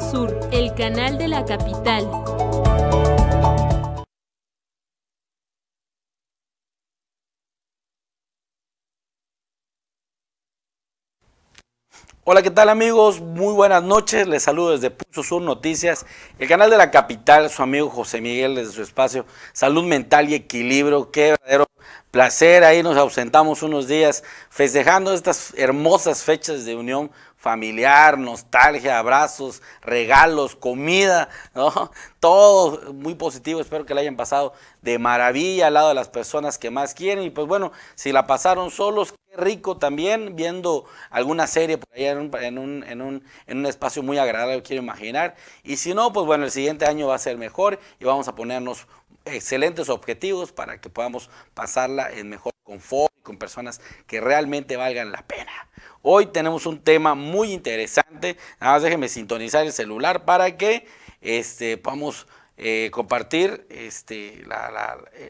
Sur, el canal de la capital. Hola, ¿qué tal amigos? Muy buenas noches. Les saludo desde Pulso Sur Noticias, el canal de la capital, su amigo José Miguel desde su espacio Salud Mental y Equilibrio. Qué verdadero placer. Ahí nos ausentamos unos días festejando estas hermosas fechas de unión familiar, nostalgia, abrazos, regalos, comida, todo muy positivo, espero que la hayan pasado de maravilla al lado de las personas que más quieren y pues bueno, si la pasaron solos, qué rico también, viendo alguna serie por allá en un, en un espacio muy agradable, quiero imaginar, y si no, pues bueno, el siguiente año va a ser mejor y vamos a ponernos excelentes objetivos para que podamos pasarla en mejor con con personas que realmente valgan la pena. Hoy tenemos un tema muy interesante. Nada más déjenme sintonizar el celular para que este, podamos eh, compartir este,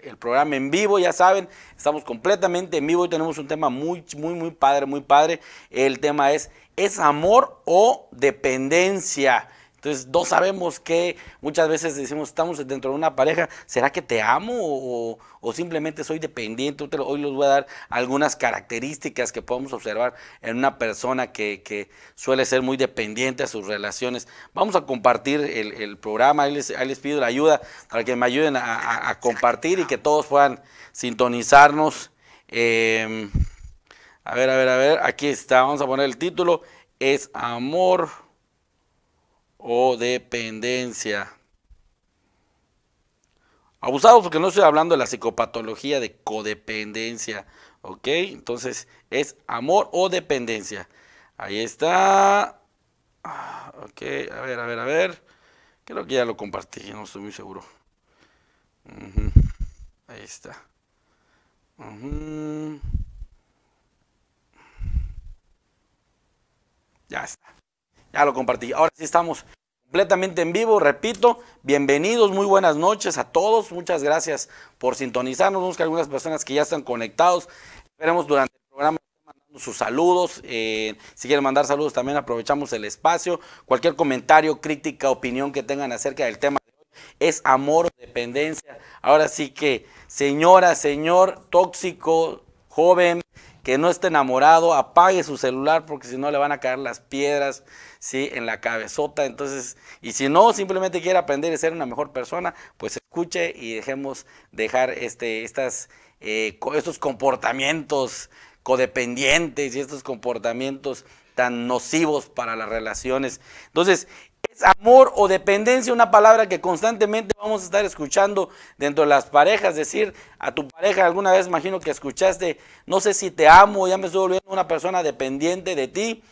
el programa en vivo. Ya saben, estamos completamente en vivo y tenemos un tema muy, muy, muy padre, muy padre. El tema es, ¿es amor o dependencia? Entonces, no sabemos qué, muchas veces decimos, estamos dentro de una pareja, ¿será que te amo o, simplemente soy dependiente? Hoy les voy a dar algunas características que podemos observar en una persona que, suele ser muy dependiente a sus relaciones. Vamos a compartir el, programa, ahí les, pido la ayuda para que me ayuden a, compartir y que todos puedan sintonizarnos. Em, a ver, a ver, a ver, aquí está, vamos a poner el título, es amor o dependencia. Abusados, porque no estoy hablando de la psicopatología de codependencia, ¿ok? Entonces es amor o dependencia. Ahí está. Ah, ok, a ver, a ver, a ver. Creo que ya lo compartí, no estoy muy seguro. Ahí está. Ya está. Ya lo compartí. Ahora sí estamos completamente en vivo, repito, bienvenidos, muy buenas noches a todos, muchas gracias por sintonizarnos, algunas personas que ya están conectados, esperemos durante el programa mandando sus saludos, eh, si quieren mandar saludos también aprovechamos el espacio, cualquier comentario, crítica, opinión que tengan acerca del tema de hoy, es amor o dependencia, ahora sí que señora, señor, tóxico, joven, que no esté enamorado, apague su celular porque si no le van a caer las piedras, ¿sí? En la cabezota. Entonces, y si no, simplemente quiere aprender y ser una mejor persona, pues escuche y dejemos dejar este, estas, eh, estos comportamientos codependientes y estos comportamientos tan nocivos para las relaciones. Entonces, es amor o dependencia, una palabra que constantemente vamos a estar escuchando dentro de las parejas, decir a tu pareja alguna vez, imagino que escuchaste, no sé si te amo, ya me estoy volviendo una persona dependiente de ti.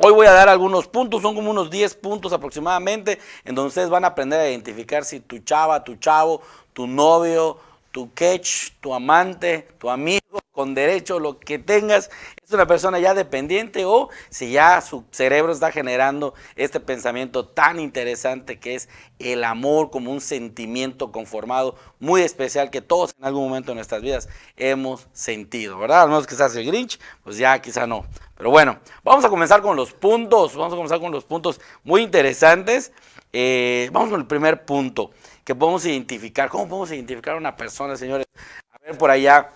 Hoy voy a dar algunos puntos, son como unos 10 puntos aproximadamente, en donde ustedes van a aprender a identificar si tu chava, tu chavo, tu novio, tu catch, tu amante, tu amigo, con derecho, lo que tengas, es una persona ya dependiente o si ya su cerebro está generando este pensamiento tan interesante que es el amor como un sentimiento conformado muy especial que todos en algún momento de nuestras vidas hemos sentido, ¿verdad? Al menos quizás el Grinch, pues ya quizá no. Pero bueno, vamos a comenzar con los puntos, vamos a comenzar con los puntos muy interesantes. Eh, vamos con el primer punto que podemos identificar. ¿Cómo podemos identificar a una persona, señores? A ver por allá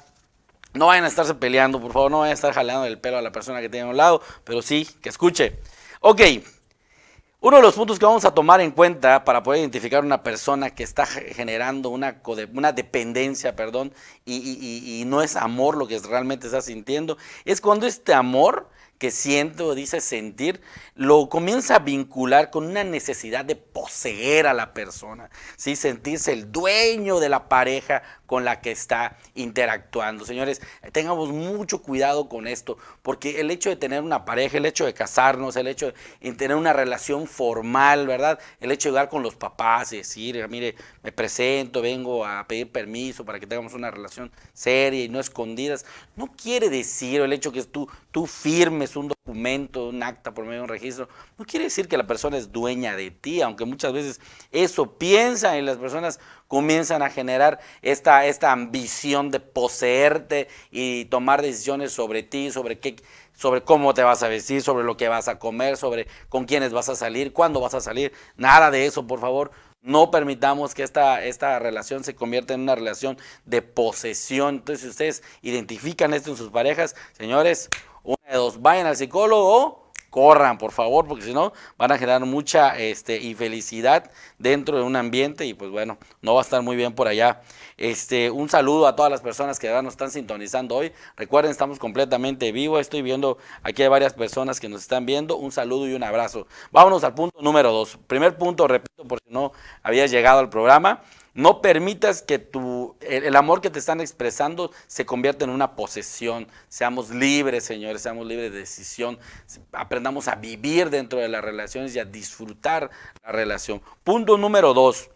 no vayan a estarse peleando, por favor, no vayan a estar jaleando el pelo a la persona que tiene a un lado, pero sí, que escuche. Ok, uno de los puntos que vamos a tomar en cuenta para poder identificar una persona que está generando una, una dependencia, perdón, y, y, y no es amor lo que realmente está sintiendo, es cuando este amor que siento, dice sentir, lo comienza a vincular con una necesidad de poseer a la persona, ¿sí? sentirse el dueño de la pareja con la que está interactuando. Señores, tengamos mucho cuidado con esto, porque el hecho de tener una pareja, el hecho de casarnos, el hecho de tener una relación formal, ¿verdad? El hecho de hablar con los papás y decir, mire, me presento, vengo a pedir permiso para que tengamos una relación seria y no escondidas, no quiere decir el hecho que tú, tú firmes un documento, un acta por medio de un registro, no quiere decir que la persona es dueña de ti, aunque muchas veces eso piensa y las personas comienzan a generar esta, esta ambición de poseerte y tomar decisiones sobre ti, sobre qué sobre cómo te vas a vestir, sobre lo que vas a comer, sobre con quiénes vas a salir, cuándo vas a salir. Nada de eso, por favor. No permitamos que esta, esta relación se convierta en una relación de posesión. Entonces, si ustedes identifican esto en sus parejas, señores, una de dos, vayan al psicólogo corran, por favor, porque si no van a generar mucha este, infelicidad dentro de un ambiente y pues bueno, no va a estar muy bien por allá. Este, un saludo a todas las personas que nos están sintonizando hoy. Recuerden, estamos completamente vivos, Estoy viendo aquí hay varias personas que nos están viendo. Un saludo y un abrazo. Vámonos al punto número dos. Primer punto, repito, por si no habías llegado al programa. No permitas que el, amor que te están expresando se convierta en una posesión. Seamos libres, señores, seamos libres de decisión. Aprendamos a vivir dentro de las relaciones y a disfrutar la relación. Punto número dos.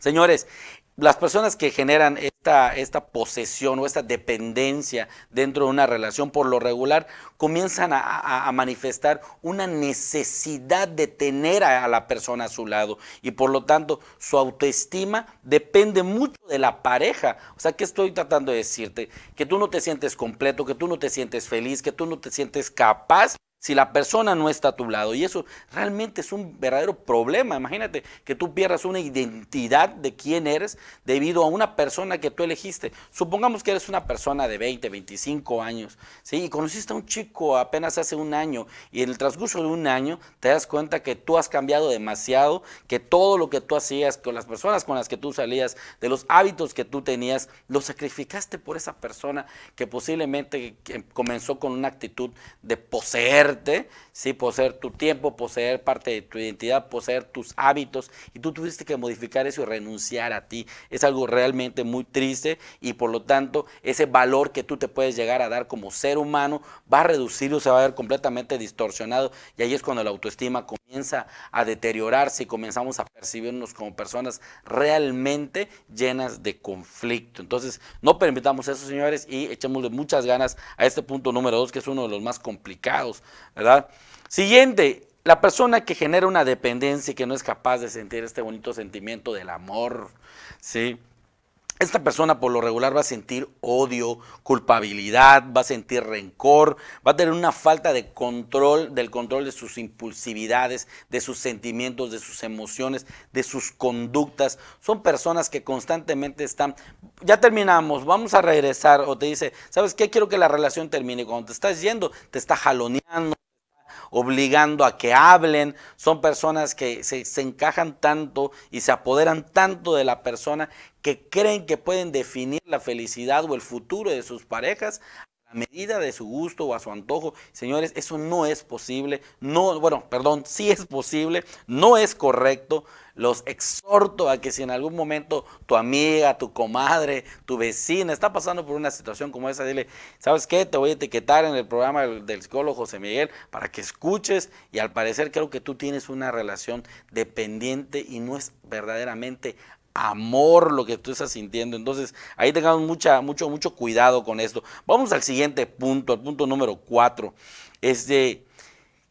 Señores, las personas que generan esta, esta, posesión o esta dependencia dentro de una relación por lo regular comienzan a, manifestar una necesidad de tener a, la persona a su lado y por lo tanto su autoestima depende mucho de la pareja. O sea, ¿qué estoy tratando de decirte? Que tú no te sientes completo, que tú no te sientes feliz, que tú no te sientes capaz si la persona no está a tu lado. Y eso realmente es un verdadero problema. Imagínate que tú pierdas una identidad de quién eres debido a una persona que tú elegiste. Supongamos que eres una persona de 20, 25 años, ¿sí? Y conociste a un chico apenas hace un año y en el transcurso de un año te das cuenta que tú has cambiado demasiado, que todo lo que tú hacías, con las personas con las que tú salías, de los hábitos que tú tenías, lo sacrificaste por esa persona que posiblemente comenzó con una actitud de poseer day ¿sí? poseer tu tiempo, poseer parte de tu identidad, poseer tus hábitos, y tú tuviste que modificar eso y renunciar a ti. Es algo realmente muy triste y por lo tanto ese valor que tú te puedes llegar a dar como ser humano va a reducirlo, se va a ver completamente distorsionado y ahí es cuando la autoestima comienza a deteriorarse y comenzamos a percibirnos como personas realmente llenas de conflicto. Entonces, no permitamos eso, señores, y echémosle muchas ganas a este punto número dos, que es uno de los más complicados, ¿verdad? Siguiente, la persona que genera una dependencia y que no es capaz de sentir este bonito sentimiento del amor, ¿sí? Esta persona por lo regular va a sentir odio, culpabilidad, va a sentir rencor, va a tener una falta de control, del control de sus impulsividades, de sus sentimientos, de sus emociones, de sus conductas. Son personas que constantemente están, ya terminamos, vamos a regresar o te dice, ¿sabes qué? Quiero que la relación termine. Cuando te estás yendo, te está jaloneando, obligando a que hablen, son personas que se, encajan tanto y se apoderan tanto de la persona que creen que pueden definir la felicidad o el futuro de sus parejas a medida de su gusto o a su antojo. Señores, eso no es posible. No, bueno, perdón, sí es posible, no es correcto. Los exhorto a que si en algún momento tu amiga, tu comadre, tu vecina está pasando por una situación como esa, dile, ¿sabes qué? Te voy a etiquetar en el programa del, del psicólogo José Miguel para que escuches y al parecer creo que tú tienes una relación dependiente y no es verdaderamente amor lo que tú estás sintiendo. Entonces, ahí tengamos mucha, mucho, mucho cuidado con esto. Vamos al siguiente punto, al punto número cuatro. Este,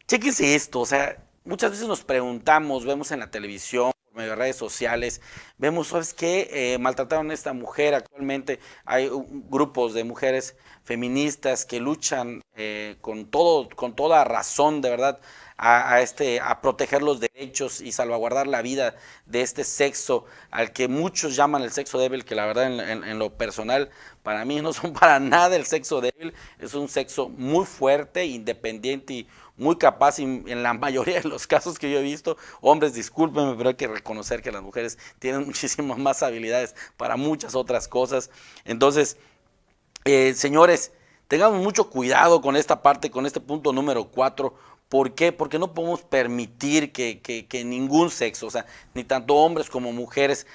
chéquense esto, o sea, muchas veces nos preguntamos, vemos en la televisión, en redes sociales, vemos, ¿sabes qué? Eh, maltrataron a esta mujer. Actualmente hay grupos de mujeres feministas que luchan eh, con, todo, con toda razón, de verdad, este, a, proteger los derechos y salvaguardar la vida de este sexo al que muchos llaman el sexo débil, que la verdad en, lo personal para mí no son para nada el sexo débil, es un sexo muy fuerte, independiente y muy capaz y en la mayoría de los casos que yo he visto, hombres, discúlpenme, pero hay que reconocer que las mujeres tienen muchísimas más habilidades para muchas otras cosas. Entonces, eh, señores, tengamos mucho cuidado con esta parte, con este punto número 4 ¿Por qué? Porque no podemos permitir que, ningún sexo, o sea, ni tanto hombres como mujeres,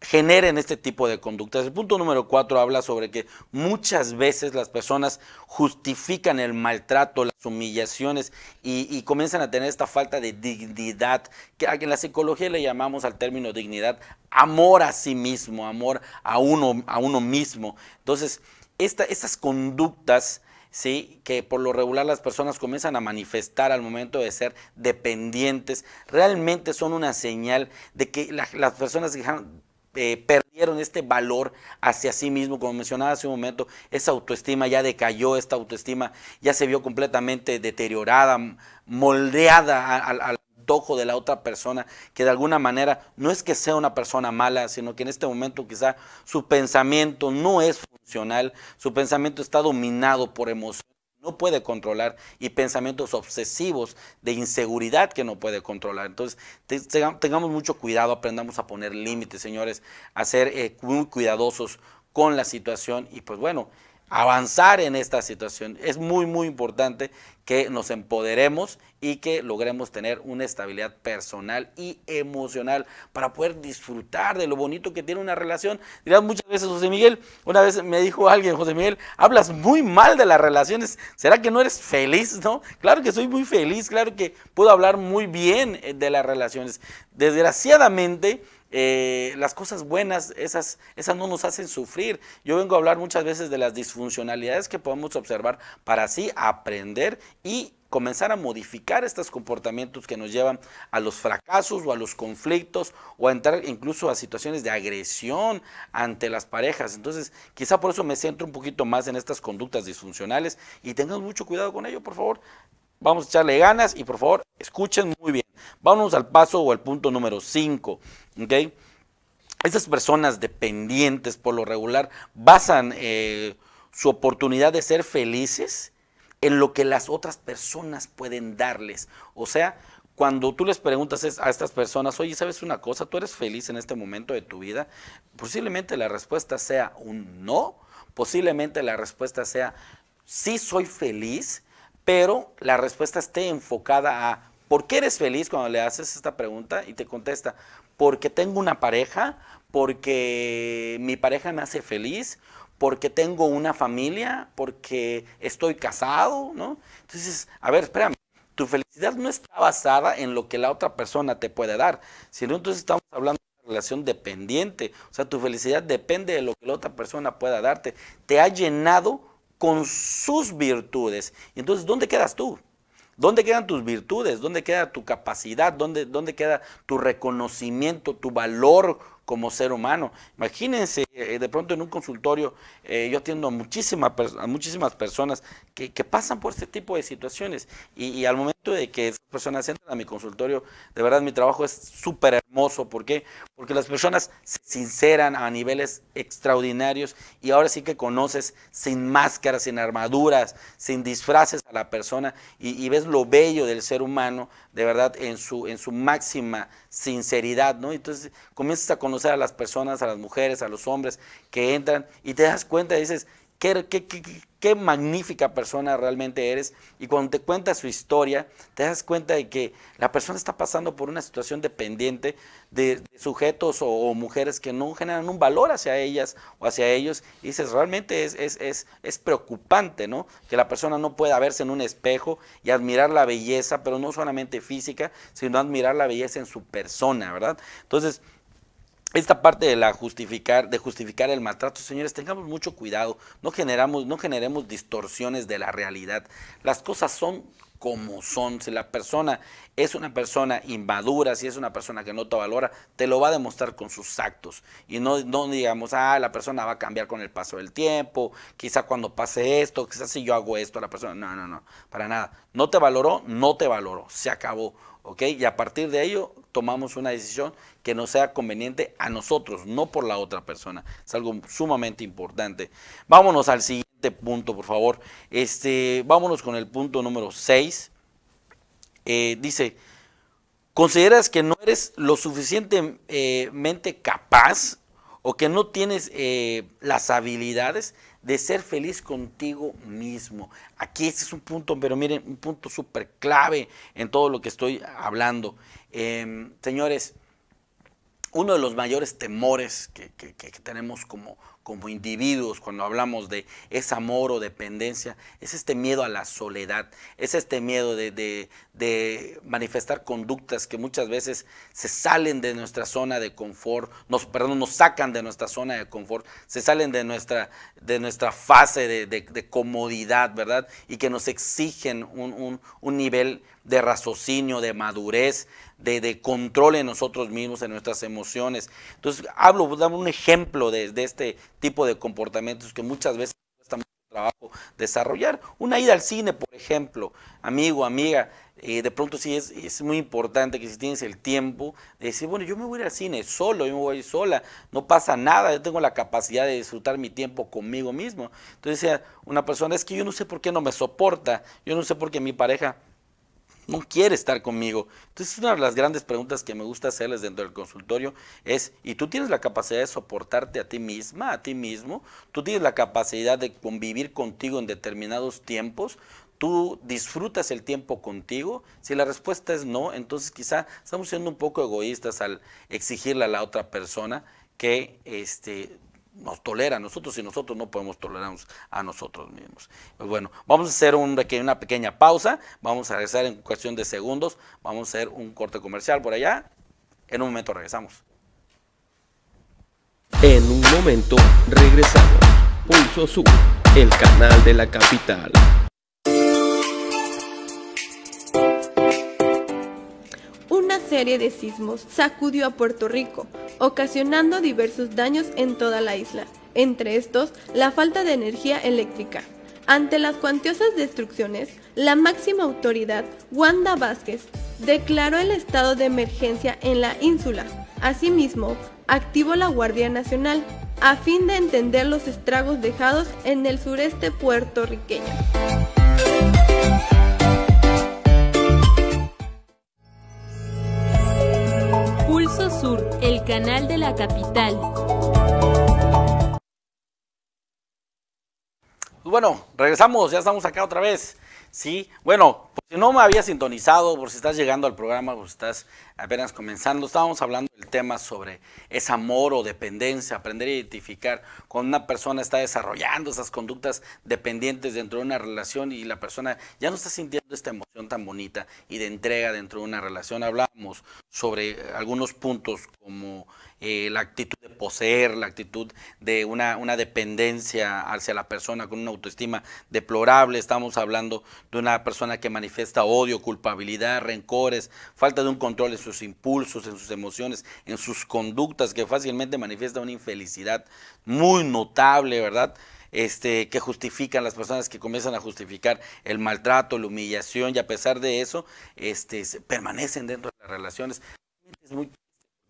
generen este tipo de conductas. El punto número cuatro habla sobre que muchas veces las personas justifican el maltrato, las humillaciones y, comienzan a tener esta falta de dignidad, que en la psicología le llamamos al término dignidad amor a sí mismo, amor a uno, a uno mismo. Entonces, estas conductas ¿sí? que por lo regular las personas comienzan a manifestar al momento de ser dependientes, realmente son una señal de que las personas eh, perdieron este valor hacia sí mismo, como mencionaba hace un momento, esa autoestima ya decayó, esta autoestima ya se vio completamente deteriorada, moldeada al ojo de la otra persona, que de alguna manera no es que sea una persona mala, sino que en este momento quizá su pensamiento no es funcional, su pensamiento está dominado por emociones no puede controlar y pensamientos obsesivos de inseguridad que no puede controlar. Entonces, tengamos mucho cuidado, aprendamos a poner límites, señores, a ser eh, muy cuidadosos con la situación y pues bueno, avanzar en esta situación. Es muy, muy importante que nos empoderemos y que logremos tener una estabilidad personal y emocional para poder disfrutar de lo bonito que tiene una relación. Dirás muchas veces, José Miguel, una vez me dijo alguien, José Miguel, hablas muy mal de las relaciones, ¿será que no eres feliz? No, claro que soy muy feliz, claro que puedo hablar muy bien eh, de las relaciones. Desgraciadamente, eh, las cosas buenas, esas, esas no nos hacen sufrir. Yo vengo a hablar muchas veces de las disfuncionalidades que podemos observar para así aprender y comenzar a modificar estos comportamientos que nos llevan a los fracasos o a los conflictos o a entrar incluso a situaciones de agresión ante las parejas. Entonces, quizá por eso me centro un poquito más en estas conductas disfuncionales y tengan mucho cuidado con ello, por favor. Vamos a echarle ganas y por favor, escuchen muy bien. Vámonos al paso o al punto número 5. ¿okay? Estas personas dependientes por lo regular basan eh, su oportunidad de ser felices en lo que las otras personas pueden darles. O sea, cuando tú les preguntas a estas personas, oye, ¿sabes una cosa? ¿Tú eres feliz en este momento de tu vida? Posiblemente la respuesta sea un no, posiblemente la respuesta sea sí soy feliz, pero la respuesta esté enfocada a ¿Por qué eres feliz cuando le haces esta pregunta? Y te contesta, porque tengo una pareja, porque mi pareja me hace feliz, porque tengo una familia, porque estoy casado, ¿no? Entonces, a ver, espérame, tu felicidad no está basada en lo que la otra persona te puede dar, sino entonces estamos hablando de una relación dependiente, o sea, tu felicidad depende de lo que la otra persona pueda darte, te ha llenado con sus virtudes. entonces, ¿dónde quedas tú? ¿Dónde quedan tus virtudes? ¿Dónde queda tu capacidad? ¿Dónde, queda tu reconocimiento, tu valor como ser humano. Imagínense, eh, de pronto en un consultorio, eh, yo atiendo a, muchísimas personas que, pasan por este tipo de situaciones y, al momento de que esas personas entran a mi consultorio, de verdad mi trabajo es súper hermoso. ¿Por qué? Porque las personas se sinceran a niveles extraordinarios y ahora sí que conoces sin máscaras, sin armaduras, sin disfraces a la persona y, y ves lo bello del ser humano, de verdad, en su, en su máxima sinceridad, ¿no? Entonces comienzas a conocer a las personas, a las mujeres, a los hombres que entran y te das cuenta y dices, Qué, qué, qué, magnífica persona realmente eres. Y cuando te cuenta su historia, te das cuenta de que la persona está pasando por una situación dependiente de, sujetos o, mujeres que no generan un valor hacia ellas o hacia ellos. Y dices, realmente es, es, es, es preocupante, ¿no? Que la persona no pueda verse en un espejo y admirar la belleza, pero no solamente física, sino admirar la belleza en su persona, ¿verdad? Entonces, esta parte de la justificar de justificar el maltrato, señores, tengamos mucho cuidado, no generamos no generemos distorsiones de la realidad. Las cosas son como son. Si la persona es una persona invadura, si es una persona que no te valora, te lo va a demostrar con sus actos. Y no, no digamos, ah, la persona va a cambiar con el paso del tiempo, quizá cuando pase esto, quizá si yo hago esto la persona. No, no, no, para nada. No te valoró, no te valoró, se acabó. Y a partir de ello tomamos una decisión que nos sea conveniente a nosotros, no por la otra persona. Es algo sumamente importante. Vámonos al siguiente punto, por favor. Este, vámonos con el punto número 6. Eh, dice, ¿consideras que no eres lo suficientemente capaz o que no tienes eh, las habilidades de ser feliz contigo mismo. Aquí este es un punto, pero miren, un punto súper clave en todo lo que estoy hablando. Em, señores, uno de los mayores temores que tenemos como, como individuos cuando hablamos de ese amor o dependencia, es este miedo a la soledad, es este miedo de, manifestar conductas que muchas veces se salen de nuestra zona de confort, nos, perdón, nos sacan de nuestra zona de confort, se salen de nuestra, de nuestra fase de, comodidad, ¿verdad? Y que nos exigen un, nivel de raciocinio, de madurez, de, control en nosotros mismos, en nuestras emociones. Entonces, hablo, un ejemplo de, este tipo de comportamientos que muchas veces cuesta mucho trabajo desarrollar. Una ida al cine, por ejemplo, amigo, amiga, eh, de pronto sí es, muy importante que si tienes el tiempo, de decir, bueno, yo me voy al cine solo, yo me voy sola, no pasa nada, yo tengo la capacidad de disfrutar mi tiempo conmigo mismo. Entonces decía una persona, es que yo no sé por qué no me soporta, yo no sé por qué mi pareja no quiere estar conmigo. Entonces, una de las grandes preguntas que me gusta hacerles dentro del consultorio es, ¿y tú tienes la capacidad de soportarte a ti misma, a ti mismo? ¿Tú tienes la capacidad de convivir contigo en determinados tiempos? ¿Tú disfrutas el tiempo contigo? Si la respuesta es no, entonces quizá estamos siendo un poco egoístas al exigirle a la otra persona que este, nos tolera a nosotros y nosotros no podemos tolerarnos a nosotros mismos. Pues bueno, vamos a hacer un, una pequeña pausa, vamos a regresar en cuestión de segundos, vamos a hacer un corte comercial por allá. En un momento regresamos. En un momento regresamos. Pulso azul, el canal de la capital. serie de sismos sacudió a Puerto Rico, ocasionando diversos daños en toda la isla, entre estos la falta de energía eléctrica. Ante las cuantiosas destrucciones, la máxima autoridad, Wanda Vázquez, declaró el estado de emergencia en la ínsula. Asimismo, activó la Guardia Nacional a fin de entender los estragos dejados en el sureste puertorriqueño. el canal de la capital. Bueno, regresamos, ya estamos acá otra vez Sí, bueno, pues, si no me había sintonizado, por si estás llegando al programa, por pues, si estás apenas comenzando, estábamos hablando del tema sobre ese amor o dependencia, aprender a identificar cuando una persona está desarrollando esas conductas dependientes dentro de una relación y la persona ya no está sintiendo esta emoción tan bonita y de entrega dentro de una relación. Hablamos sobre eh, algunos puntos como eh, la actitud de poseer, la actitud de una, una dependencia hacia la persona con una autoestima deplorable, estamos hablando de una persona que manifiesta odio, culpabilidad, rencores, falta de un control en sus impulsos, en sus emociones, en sus conductas, que fácilmente manifiesta una infelicidad muy notable, ¿verdad? Este, que justifican las personas que comienzan a justificar el maltrato, la humillación y a pesar de eso, este, permanecen dentro de las relaciones. Es muy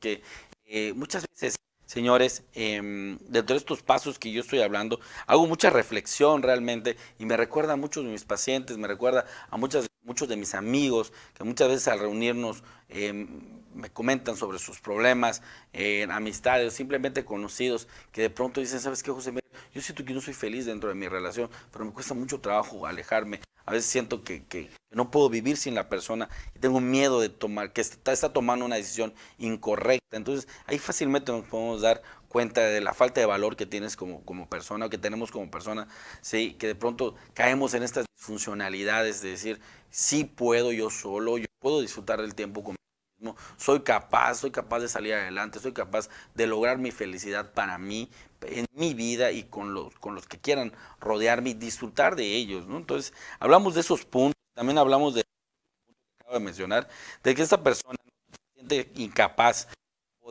que eh, muchas veces señores, dentro em, de estos pasos que yo estoy hablando, hago mucha reflexión realmente y me recuerda a muchos de mis pacientes, me recuerda a muchas muchos de mis amigos, que muchas veces al reunirnos em, me comentan sobre sus problemas, eh, amistades, simplemente conocidos, que de pronto dicen, ¿sabes qué, José? Yo siento que no soy feliz dentro de mi relación, pero me cuesta mucho trabajo alejarme. A veces siento que, no puedo vivir sin la persona y tengo miedo de tomar, que está tomando una decisión incorrecta. Entonces ahí fácilmente nos podemos dar cuenta de la falta de valor que tienes como, como persona o que tenemos como persona, ¿sí? que de pronto caemos en estas disfuncionalidades de decir, sí puedo yo solo, yo puedo disfrutar del tiempo conmigo mismo, soy capaz, soy capaz de salir adelante, soy capaz de lograr mi felicidad para mí, en mi vida y con los, con los que quieran rodearme y disfrutar de ellos. Entonces, hablamos de esos puntos, también hablamos de, de mencionar, de que esta persona se siente incapaz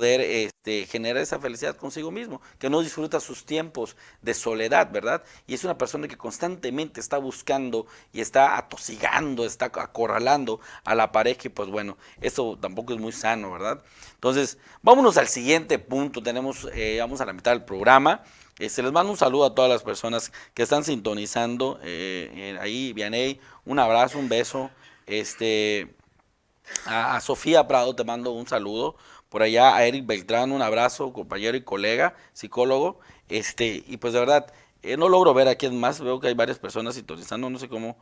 este, generar esa felicidad consigo mismo, que no disfruta sus tiempos de soledad, ¿verdad? Y es una persona que constantemente está buscando y está atosigando, está acorralando a la pareja y pues bueno, eso tampoco es muy sano, ¿verdad? Entonces, vámonos al siguiente punto, tenemos, eh, vamos a la mitad del programa. se este, les mando un saludo a todas las personas que están sintonizando eh, ahí, Vianey, un abrazo, un beso. Este, a, a Sofía Prado te mando un saludo por allá a Eric Beltrán, un abrazo, compañero y colega, psicólogo. Este, y pues de verdad, eh, no logro ver a quién más, veo que hay varias personas sintonizando, no sé cómo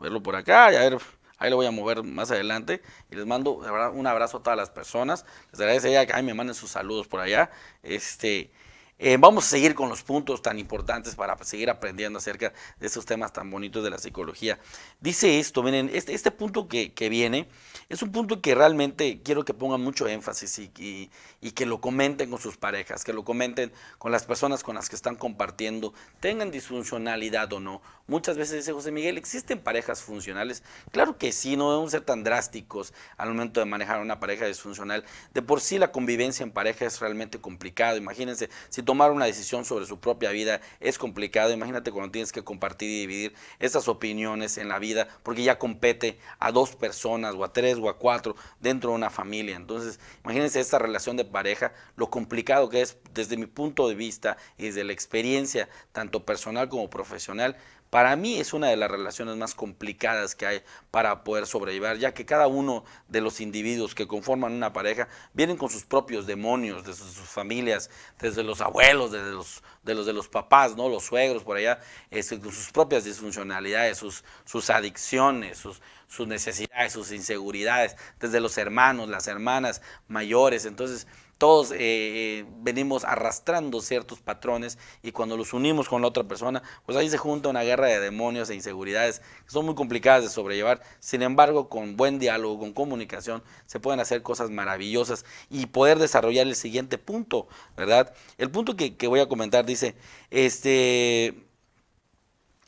verlo por acá, a ver, ahí lo voy a mover más adelante. Y les mando un abrazo a todas las personas. Les agradecería que me manden sus saludos por allá. Este, eh, vamos a seguir con los puntos tan importantes para seguir aprendiendo acerca de esos temas tan bonitos de la psicología. Dice esto, miren, este, este punto que, que, viene es un punto que realmente quiero que pongan mucho énfasis y, y, y, que lo comenten con sus parejas, que lo comenten con las personas con las que están compartiendo, tengan disfuncionalidad o no. Muchas veces dice José Miguel, ¿existen parejas funcionales? Claro que sí, no debemos ser tan drásticos al momento de manejar una pareja disfuncional. De por sí la convivencia en pareja es realmente complicado. Imagínense, si tomar una decisión sobre su propia vida es complicado. Imagínate cuando tienes que compartir y dividir esas opiniones en la vida, porque ya compete a dos personas o a tres o a cuatro dentro de una familia. Entonces, imagínense esta relación de pareja, lo complicado que es desde mi punto de vista y desde la experiencia, tanto personal como profesional, para mí es una de las relaciones más complicadas que hay para poder sobrevivir, ya que cada uno de los individuos que conforman una pareja vienen con sus propios demonios, desde sus familias, desde los abuelos, desde los de los de los papás, ¿no? Los suegros por allá, este, con sus propias disfuncionalidades, sus, adicciones, sus, sus necesidades, sus inseguridades, desde los hermanos, las hermanas mayores. Entonces, todos eh, eh, venimos arrastrando ciertos patrones y cuando los unimos con la otra persona, pues ahí se junta una guerra de demonios e inseguridades que son muy complicadas de sobrellevar. Sin embargo, con buen diálogo, con comunicación, se pueden hacer cosas maravillosas y poder desarrollar el siguiente punto, ¿verdad? El punto que, voy a comentar dice, este...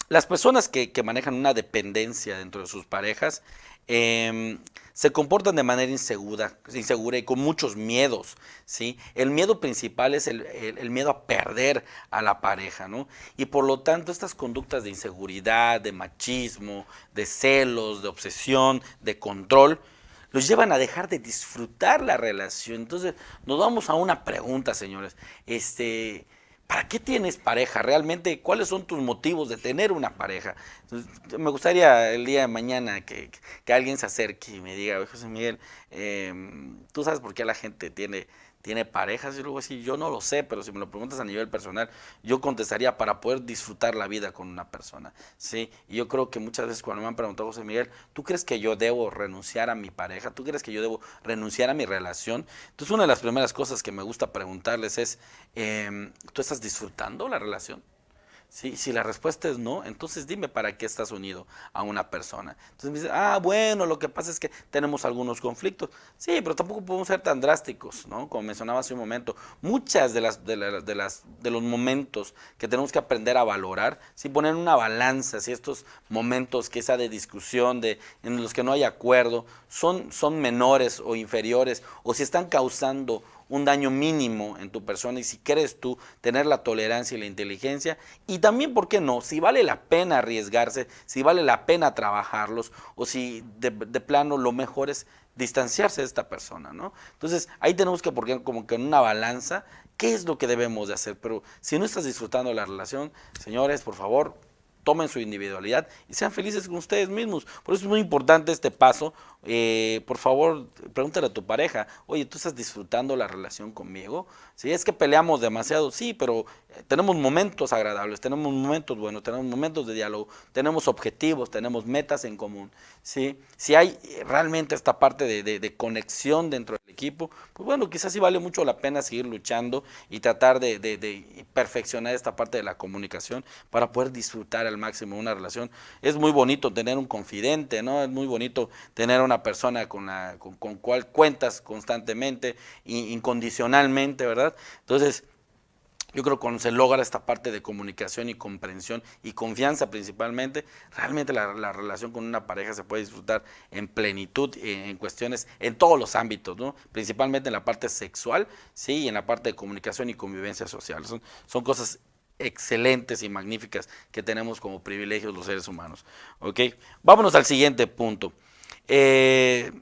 Las personas que, manejan una dependencia dentro de sus parejas, em, se comportan de manera insegura, y con muchos miedos, ¿sí? El miedo principal es el, miedo a perder a la pareja, ¿no? Y por lo tanto, estas conductas de inseguridad, de machismo, de celos, de obsesión, de control, los llevan a dejar de disfrutar la relación. Entonces, nos vamos a una pregunta, señores. Este, ¿Para qué tienes pareja? Realmente, ¿cuáles son tus motivos de tener una pareja? me gustaría el día de mañana que, que alguien se acerque y me diga, José Miguel, em, ¿tú sabes por qué la gente tiene tiene parejas y luego así, yo no lo sé, pero si me lo preguntas a nivel personal, yo contestaría para poder disfrutar la vida con una persona, ¿sí? Y yo creo que muchas veces cuando me han preguntado, José Miguel, ¿tú crees que yo debo renunciar a mi pareja? ¿Tú crees que yo debo renunciar a mi relación? Entonces, una de las primeras cosas que me gusta preguntarles es, em, ¿tú estás disfrutando la relación? Si la respuesta es no, entonces dime para qué estás unido a una persona. Entonces me dice, ah, bueno, lo que pasa es que tenemos algunos conflictos. Sí, pero tampoco podemos ser tan drásticos, ¿no? Como mencionaba hace un momento, muchas de las de, las de los momentos que tenemos que aprender a valorar, si poner una balanza, si estos momentos que sea de discusión, de en los que no hay acuerdo, son, son menores o inferiores, o si están causando un daño mínimo en tu persona y si quieres tú tener la tolerancia y la inteligencia y también, ¿por qué no? Si vale la pena arriesgarse, si vale la pena trabajarlos o si de, plano lo mejor es distanciarse de esta persona, ¿no? Entonces ahí tenemos que poner como que en una balanza qué es lo que debemos de hacer, pero si no estás disfrutando de la relación, señores, por favor, tomen su individualidad y sean felices con ustedes mismos. Por eso es muy importante este paso. Eh, por favor, pregúntale a tu pareja, oye, ¿tú estás disfrutando la relación conmigo? es que peleamos demasiado, sí, pero eh, tenemos momentos agradables, tenemos momentos buenos, tenemos momentos de diálogo, tenemos objetivos, tenemos metas en común. ¿sí? Si hay eh, realmente esta parte de, conexión dentro del equipo, pues bueno, quizás sí vale mucho la pena seguir luchando y tratar de, perfeccionar esta parte de la comunicación para poder disfrutar el máximo una relación. Es muy bonito tener un confidente, ¿no? Es muy bonito tener una persona con la con, cual cuentas constantemente, incondicionalmente, ¿verdad? Entonces, yo creo que cuando se logra esta parte de comunicación y comprensión y confianza principalmente, realmente la, relación con una pareja se puede disfrutar en plenitud, eh, en, cuestiones, en todos los ámbitos, ¿no? principalmente en la parte sexual, sí, y en la parte de comunicación y convivencia social. Son, son cosas excelentes y magníficas que tenemos como privilegios los seres humanos. ¿Ok? Vámonos al siguiente punto. Eh,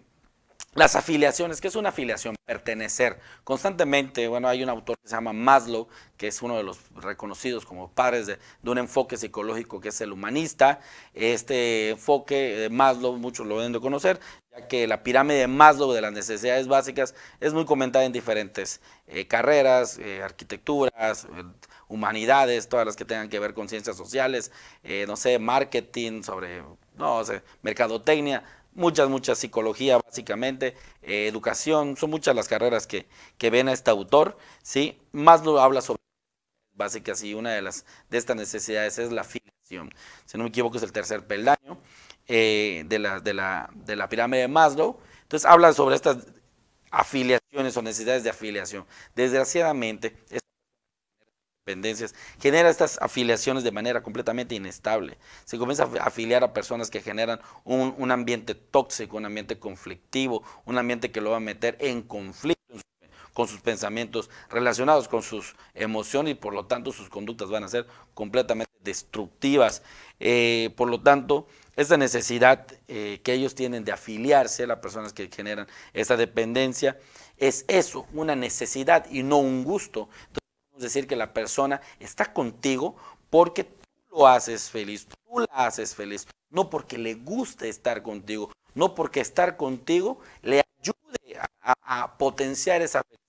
las afiliaciones, ¿qué es una afiliación? Pertenecer. Constantemente, bueno, hay un autor que se llama Maslow, que es uno de los reconocidos como padres de, un enfoque psicológico que es el humanista. Este enfoque de eh, Maslow, muchos lo deben de conocer, ya que la pirámide de Maslow de las necesidades básicas es muy comentada en diferentes eh, carreras, arquitecturas, humanidades, todas las que tengan que ver con ciencias sociales, eh, no sé, marketing, sobre, no sé, mercadotecnia, muchas, muchas, psicología básicamente, eh, educación, son muchas las carreras que, ven a este autor, ¿sí? Más habla sobre básicamente, y una de, las, de estas necesidades es la afiliación si no me equivoco es el tercer peldaño eh, de, la, de, la, de la pirámide de Maslow, entonces habla sobre estas afiliaciones o necesidades de afiliación. Desgraciadamente, es dependencias, genera estas afiliaciones de manera completamente inestable. Se comienza a afiliar a personas que generan un, ambiente tóxico, un ambiente conflictivo, un ambiente que lo va a meter en conflicto con sus pensamientos relacionados con sus emociones y por lo tanto sus conductas van a ser completamente destructivas. Eh, por lo tanto, esa necesidad eh, que ellos tienen de afiliarse a las personas que generan esa dependencia es eso, una necesidad y no un gusto decir, que la persona está contigo porque tú lo haces feliz, tú la haces feliz, no porque le guste estar contigo, no porque estar contigo le ayude a, a potenciar esa felicidad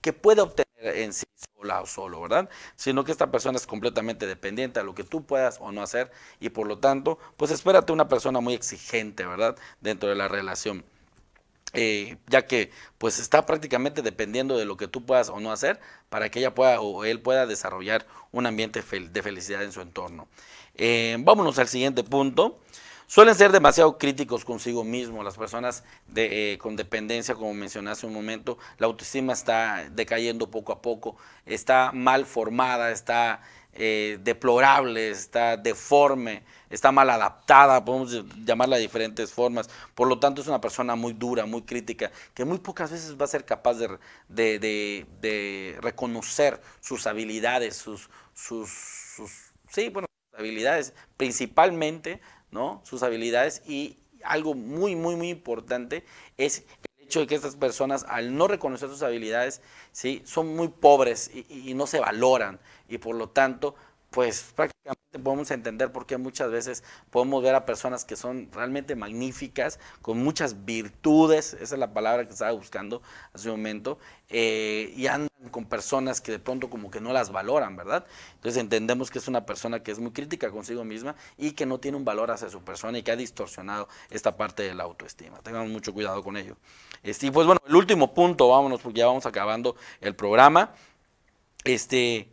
que puede obtener en sí sola o solo, ¿verdad? Sino que esta persona es completamente dependiente a lo que tú puedas o no hacer y por lo tanto, pues espérate una persona muy exigente, ¿verdad? Dentro de la relación. Eh, ya que pues está prácticamente dependiendo de lo que tú puedas o no hacer para que ella pueda o él pueda desarrollar un ambiente de felicidad en su entorno. Eh, vámonos al siguiente punto. Suelen ser demasiado críticos consigo mismo las personas de, eh, con dependencia, como mencioné hace un momento, la autoestima está decayendo poco a poco, está mal formada, está eh, deplorable, está deforme, está mal adaptada, podemos llamarla de diferentes formas. Por lo tanto, es una persona muy dura, muy crítica, que muy pocas veces va a ser capaz de, reconocer sus habilidades, sus, sus, sí, bueno, habilidades principalmente, ¿no? Sus habilidades y algo muy, muy, muy importante es de que estas personas, al no reconocer sus habilidades, ¿sí? son muy pobres y, y no se valoran y por lo tanto pues prácticamente podemos entender por qué muchas veces podemos ver a personas que son realmente magníficas, con muchas virtudes, esa es la palabra que estaba buscando hace un momento, eh, y andan con personas que de pronto como que no las valoran, ¿verdad? Entonces entendemos que es una persona que es muy crítica consigo misma y que no tiene un valor hacia su persona y que ha distorsionado esta parte de la autoestima. Tengamos mucho cuidado con ello. Este, y pues bueno, el último punto, vámonos porque ya vamos acabando el programa. Este,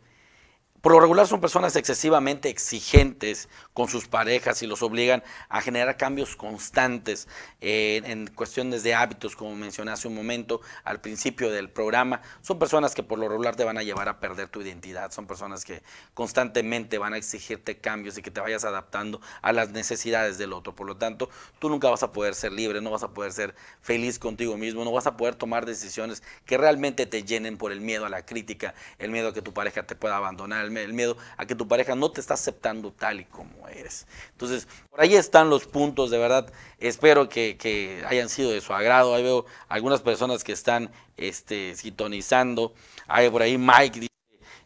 por lo regular son personas excesivamente exigentes con sus parejas y los obligan a generar cambios constantes eh, en cuestiones de hábitos, como mencioné hace un momento al principio del programa. Son personas que por lo regular te van a llevar a perder tu identidad, son personas que constantemente van a exigirte cambios y que te vayas adaptando a las necesidades del otro. Por lo tanto, tú nunca vas a poder ser libre, no vas a poder ser feliz contigo mismo, no vas a poder tomar decisiones que realmente te llenen por el miedo a la crítica, el miedo a que tu pareja te pueda abandonar, el miedo a que tu pareja no te está aceptando tal y como eres. Entonces, por ahí están los puntos, de verdad. Espero que, hayan sido de su agrado. Ahí veo algunas personas que están este, sintonizando. Ahí por ahí Mike dice,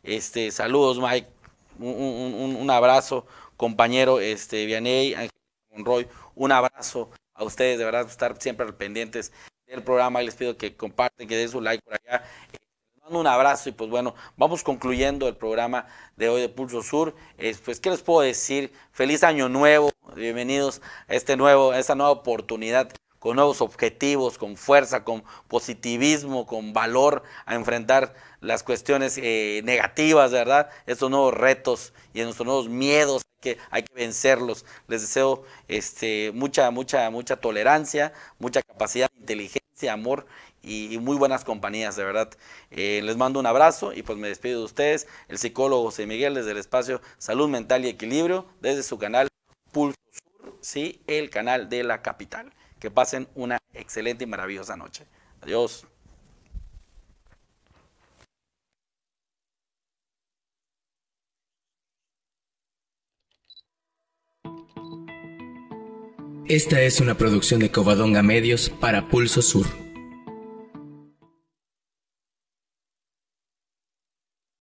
este, saludos Mike, un, abrazo, compañero este, Vianey, Ángel Monroy, un abrazo a ustedes, de verdad, estar siempre pendientes del programa. Les pido que comparten, que den su like por allá un abrazo y pues bueno, vamos concluyendo el programa de hoy de Pulso Sur. Eh, pues, ¿qué les puedo decir? Feliz año nuevo, bienvenidos a, este nuevo, a esta nueva oportunidad con nuevos objetivos, con fuerza, con positivismo, con valor a enfrentar las cuestiones eh, negativas, ¿verdad? Estos nuevos retos y nuestros nuevos miedos que hay que vencerlos. Les deseo este, mucha, mucha, mucha tolerancia, mucha capacidad, inteligencia, amor y, muy buenas compañías, de verdad. Eh, les mando un abrazo y pues me despido de ustedes, el psicólogo José Miguel desde el espacio Salud Mental y Equilibrio, desde su canal Pulso Sur, ¿sí? el canal de la capital. Que pasen una excelente y maravillosa noche. Adiós. Esta es una producción de Covadonga Medios para Pulso Sur.